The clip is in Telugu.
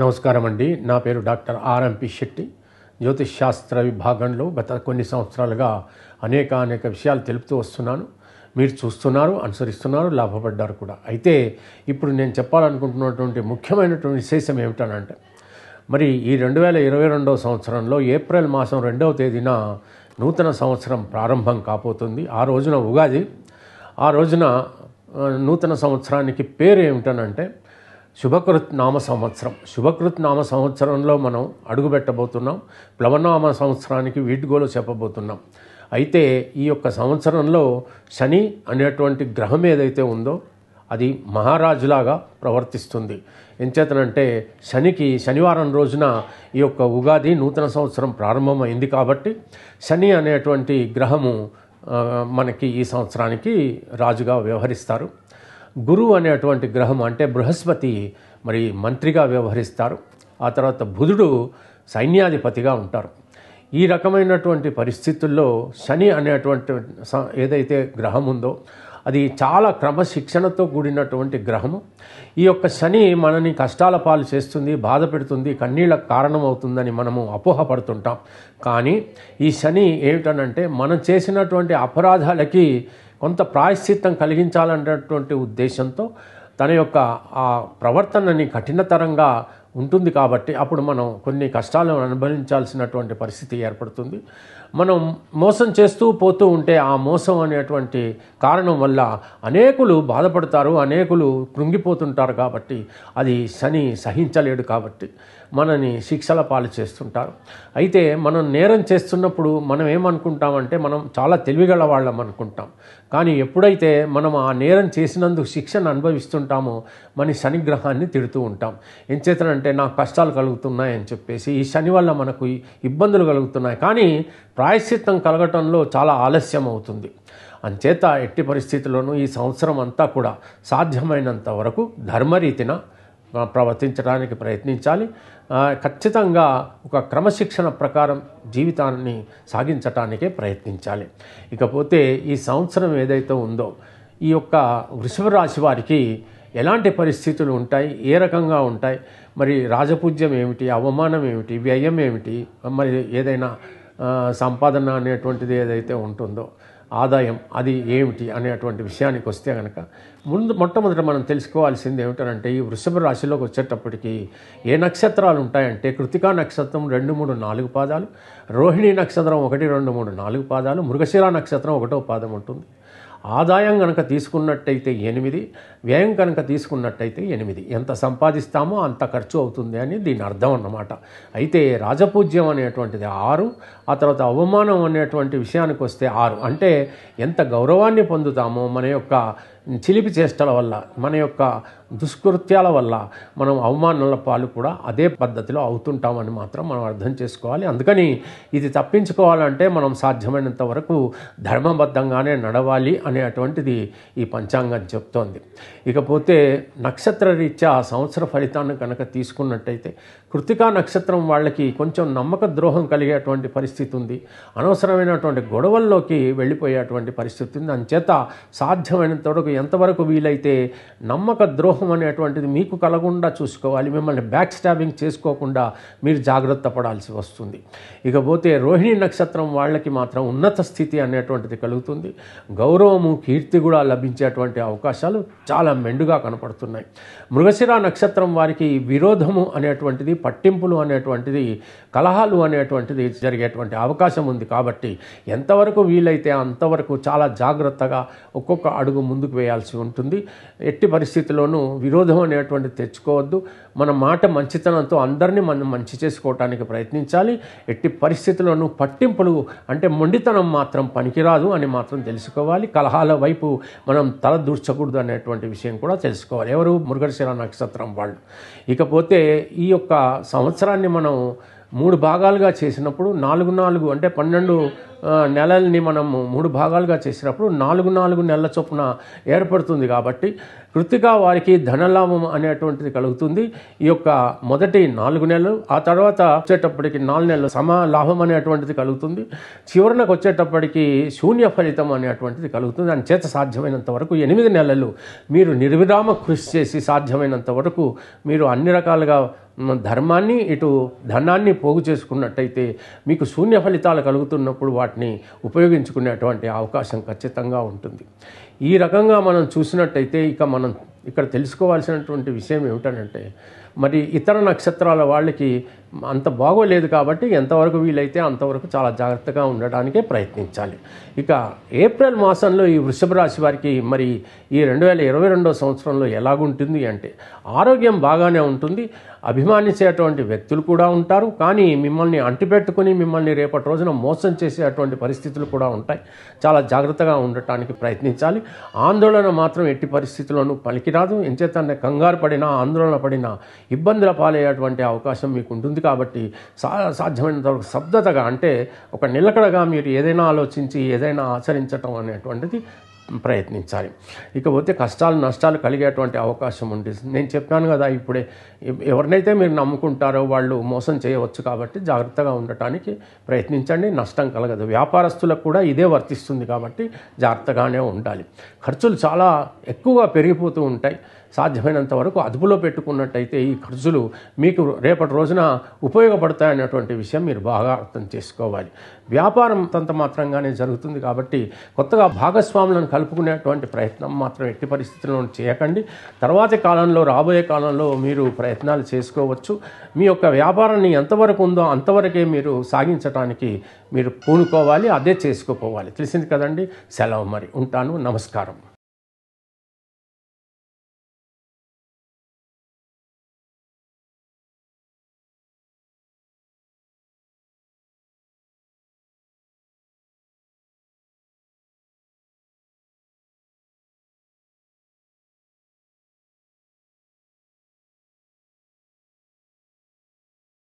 నమస్కారం అండి నా పేరు డాక్టర్ ఆర్ఎంపి శెట్టి జ్యోతిష్ శాస్త్ర విభాగంలో గత కొన్ని సంవత్సరాలుగా అనేక అనేక విషయాలు తెలుపుతూ వస్తున్నాను మీరు చూస్తున్నారు అనుసరిస్తున్నారు లాభపడ్డారు కూడా అయితే ఇప్పుడు నేను చెప్పాలనుకుంటున్నటువంటి ముఖ్యమైనటువంటి విశేషం ఏమిటనంటే మరి ఈ రెండు వేల ఇరవై రెండవ సంవత్సరంలో ఏప్రిల్ మాసం రెండవ తేదీన నూతన సంవత్సరం ప్రారంభం కాపోతుంది ఆ రోజున ఉగాది ఆ రోజున నూతన సంవత్సరానికి పేరు ఏమిటనంటే శుభకృత్ నామ సంవత్సరం శుభకృత్ నామ సంవత్సరంలో మనం అడుగుపెట్టబోతున్నాం ప్లవనామ సంవత్సరానికి వీడ్గోలు చెప్పబోతున్నాం అయితే ఈ యొక్క సంవత్సరంలో శని అనేటువంటి గ్రహం ఏదైతే ఉందో అది మహారాజులాగా ప్రవర్తిస్తుంది ఎంచేతనంటే శనికి శనివారం రోజున ఈ యొక్క ఉగాది నూతన సంవత్సరం ప్రారంభమైంది కాబట్టి శని అనేటువంటి గ్రహము మనకి ఈ సంవత్సరానికి రాజుగా వ్యవహరిస్తారు గురువు అనేటువంటి గ్రహం అంటే బృహస్పతి మరి మంత్రిగా వ్యవహరిస్తారు ఆ తర్వాత బుధుడు సైన్యాధిపతిగా ఉంటారు ఈ రకమైనటువంటి పరిస్థితుల్లో శని అనేటువంటి ఏదైతే గ్రహం ఉందో అది చాలా క్రమశిక్షణతో కూడినటువంటి గ్రహము ఈ యొక్క శని మనని కష్టాల పాలు చేస్తుంది బాధ పెడుతుంది కన్నీళ్ళకు కారణమవుతుందని మనము అపోహపడుతుంటాం కానీ ఈ శని ఏమిటనంటే మనం చేసినటువంటి అపరాధాలకి కొంత ప్రాయశ్చిత్తం కలిగించాలన్నటువంటి ఉద్దేశంతో తన యొక్క ఆ ప్రవర్తనని కఠినతరంగా ఉంటుంది కాబట్టి అప్పుడు మనం కొన్ని కష్టాలను అనుభవించాల్సినటువంటి పరిస్థితి ఏర్పడుతుంది మనం మోసం చేస్తూ పోతూ ఉంటే ఆ మోసం అనేటువంటి కారణం వల్ల అనేకులు బాధపడతారు అనేకులు కృంగిపోతుంటారు కాబట్టి అది శని సహించలేడు కాబట్టి మనని శిక్షల పాలు చేస్తుంటారు అయితే మనం నేరం చేస్తున్నప్పుడు మనం ఏమనుకుంటామంటే మనం చాలా తెలివిగల వాళ్ళం అనుకుంటాం కానీ ఎప్పుడైతే మనం ఆ నేరం చేసినందుకు శిక్షను అనుభవిస్తుంటామో మన శనిగ్రహాన్ని తిడుతూ ఉంటాం ఎంచేతనంటే నాకు కష్టాలు కలుగుతున్నాయని చెప్పేసి ఈ శని వల్ల మనకు ఇబ్బందులు కలుగుతున్నాయి కానీ ప్రాయశ్చిత్తం కలగటంలో చాలా ఆలస్యం అవుతుంది అంచేత ఎట్టి పరిస్థితుల్లోనూ ఈ సంవత్సరం అంతా కూడా సాధ్యమైనంత వరకు ధర్మరీతిన ప్రవర్తించడానికి ప్రయత్నించాలి ఖచ్చితంగా ఒక క్రమశిక్షణ ప్రకారం జీవితాన్ని సాగించటానికే ప్రయత్నించాలి ఇకపోతే ఈ సంవత్సరం ఏదైతే ఉందో ఈ యొక్క వృషభ రాశి వారికి ఎలాంటి పరిస్థితులు ఉంటాయి ఏ రకంగా ఉంటాయి మరి రాజపూజ్యం ఏమిటి అవమానం ఏమిటి వ్యయం ఏమిటి మరి ఏదైనా సంపాదన అనేటువంటిది ఏదైతే ఉంటుందో ఆదాయం అది ఏమిటి అనేటువంటి విషయానికి వస్తే కనుక ముందు మొట్టమొదట మనం తెలుసుకోవాల్సింది ఏమిటంటే ఈ వృషభ రాశిలోకి వచ్చేటప్పటికి ఏ నక్షత్రాలు ఉంటాయంటే కృతికా నక్షత్రం రెండు మూడు నాలుగు పాదాలు రోహిణి నక్షత్రం ఒకటి రెండు మూడు నాలుగు పాదాలు మృగశిరా నక్షత్రం ఒకటో పాదం ఉంటుంది ఆదాయం కనుక తీసుకున్నట్టయితే ఎనిమిది వ్యయం కనుక తీసుకున్నట్టయితే ఎనిమిది ఎంత సంపాదిస్తామో అంత ఖర్చు అవుతుంది అని దీని అర్థం అన్నమాట అయితే రాజపూజ్యం అనేటువంటిది ఆరు ఆ తర్వాత అవమానం అనేటువంటి విషయానికి వస్తే ఆరు అంటే ఎంత గౌరవాన్ని పొందుతామో మన యొక్క చిలిపి చేష్టల వల్ల మన యొక్క దుష్కృత్యాల వల్ల మనం అవమానాల పాలు కూడా అదే పద్ధతిలో అవుతుంటామని మాత్రం మనం అర్థం చేసుకోవాలి అందుకని ఇది తప్పించుకోవాలంటే మనం సాధ్యమైనంత వరకు ధర్మబద్ధంగానే నడవాలి అనేటువంటిది ఈ పంచాంగం చెప్తోంది ఇకపోతే నక్షత్ర రీత్యా సంవత్సర ఫలితాన్ని కనుక తీసుకున్నట్టయితే కృతికా నక్షత్రం వాళ్ళకి కొంచెం నమ్మక ద్రోహం కలిగేటువంటి పరిస్థితి ఉంది అనవసరమైనటువంటి గొడవల్లోకి వెళ్ళిపోయేటువంటి పరిస్థితి ఉంది అంచేత సాధ్యమైనంత వరకు ఎంతవరకు వీలైతే నమ్మక ద్రోహం అనేటువంటిది మీకు కలగకుండా చూసుకోవాలి మిమ్మల్ని బ్యాక్ స్టాబింగ్ చేసుకోకుండా మీరు జాగ్రత్త పడాల్సి వస్తుంది ఇకపోతే రోహిణి నక్షత్రం వాళ్ళకి మాత్రం ఉన్నత స్థితి అనేటువంటిది కలుగుతుంది గౌరవము కీర్తి కూడా లభించేటువంటి అవకాశాలు చాలా మెండుగా కనపడుతున్నాయి మృగశిర నక్షత్రం వారికి విరోధము అనేటువంటిది పట్టింపులు అనేటువంటిది కలహాలు అనేటువంటిది జరిగేటువంటి అవకాశం ఉంది కాబట్టి ఎంతవరకు వీలైతే అంతవరకు చాలా జాగ్రత్తగా ఒక్కొక్క అడుగు ముందుకు వేయాలి చేయాల్సి ఉంటుంది ఎట్టి పరిస్థితుల్లోనూ విరోధం అనేటువంటిది తెచ్చుకోవద్దు మన మాట మంచితనంతో అందరినీ మనం మంచి చేసుకోవటానికి ప్రయత్నించాలి ఎట్టి పరిస్థితుల్లోనూ పట్టింపులు అంటే మొండితనం మాత్రం పనికిరాదు అని మాత్రం తెలుసుకోవాలి కలహాల వైపు మనం తల దూర్చకూడదు అనేటువంటి విషయం కూడా తెలుసుకోవాలి ఎవరు మృగశిర నక్షత్రం వాళ్ళు ఇకపోతే ఈ యొక్క సంవత్సరాన్ని మనం మూడు భాగాలుగా చేసినప్పుడు నాలుగు నాలుగు అంటే పన్నెండు నెలల్ని మనం మూడు భాగాలుగా చేసినప్పుడు నాలుగు నాలుగు నెలల చొప్పున ఏర్పడుతుంది కాబట్టి కృతికా వారికి ధనలాభం అనేటువంటిది కలుగుతుంది ఈ యొక్క మొదటి నాలుగు నెలలు ఆ తర్వాత వచ్చేటప్పటికి నాలుగు నెలలు సమ లాభం అనేటువంటిది కలుగుతుంది చివరినకు వచ్చేటప్పటికి శూన్య ఫలితం అనేటువంటిది కలుగుతుంది అని చేత సాధ్యమైనంత వరకు ఎనిమిది నెలలు మీరు నిర్విరామ కృషి చేసి సాధ్యమైనంత వరకు మీరు అన్ని రకాలుగా ధర్మాన్ని ఇటు ధనాన్ని పోగు చేసుకున్నట్టయితే మీకు శూన్య ఫలితాలు కలుగుతున్నప్పుడు వాటి వాటిని ఉపయోగించుకునేటువంటి అవకాశం ఖచ్చితంగా ఉంటుంది ఈ రకంగా మనం చూసినట్టయితే ఇక మనం ఇక్కడ తెలుసుకోవాల్సినటువంటి విషయం ఏమిటనంటే మరి ఇతర నక్షత్రాల వాళ్ళకి అంత బాగోలేదు కాబట్టి ఎంతవరకు వీలైతే అంతవరకు చాలా జాగ్రత్తగా ఉండడానికే ప్రయత్నించాలి ఇక ఏప్రిల్ మాసంలో ఈ వృషభ రాశి వారికి మరి ఈ రెండు వేల ఇరవై రెండో సంవత్సరంలో ఎలాగుంటుంది అంటే ఆరోగ్యం బాగానే ఉంటుంది అభిమానించేటువంటి వ్యక్తులు కూడా ఉంటారు కానీ మిమ్మల్ని అంటిపెట్టుకుని మిమ్మల్ని రేపటి రోజున మోసం చేసేటువంటి పరిస్థితులు కూడా ఉంటాయి చాలా జాగ్రత్తగా ఉండటానికి ప్రయత్నించాలి ఆందోళన మాత్రం ఎట్టి పరిస్థితుల్లోనూ పలికిన రాదు ఎంచేతనే కంగారు పడినా ఆందోళన పడినా ఇబ్బందుల పాలయ్యేటువంటి అవకాశం మీకు ఉంటుంది కాబట్టి సా సాధ్యమైనంతవరకు శబ్దతగా అంటే ఒక నిలకడగా మీరు ఏదైనా ఆలోచించి ఏదైనా ఆచరించటం అనేటువంటిది ప్రయత్నించాలి ఇకపోతే కష్టాలు నష్టాలు కలిగేటువంటి అవకాశం ఉంది నేను చెప్పాను కదా ఇప్పుడే ఎవరినైతే మీరు నమ్ముకుంటారో వాళ్ళు మోసం చేయవచ్చు కాబట్టి జాగ్రత్తగా ఉండటానికి ప్రయత్నించండి నష్టం కలగదు వ్యాపారస్తులకు కూడా ఇదే వర్తిస్తుంది కాబట్టి జాగ్రత్తగానే ఉండాలి ఖర్చులు చాలా ఎక్కువగా పెరిగిపోతూ ఉంటాయి సాధ్యమైనంత వరకు అదుపులో పెట్టుకున్నట్టయితే ఈ ఖర్చులు మీకు రేపటి రోజున అనేటువంటి విషయం మీరు బాగా అర్థం చేసుకోవాలి వ్యాపారం తంత మాత్రంగానే జరుగుతుంది కాబట్టి కొత్తగా భాగస్వాములను కలుపుకునేటువంటి ప్రయత్నం మాత్రం ఎట్టి పరిస్థితుల్లో చేయకండి తర్వాతి కాలంలో రాబోయే కాలంలో మీరు ప్రయత్నాలు చేసుకోవచ్చు మీ యొక్క వ్యాపారాన్ని ఎంతవరకు ఉందో అంతవరకే మీరు సాగించడానికి మీరు పూనుకోవాలి అదే చేసుకోపోవాలి తెలిసింది కదండి సెలవు మరి ఉంటాను నమస్కారం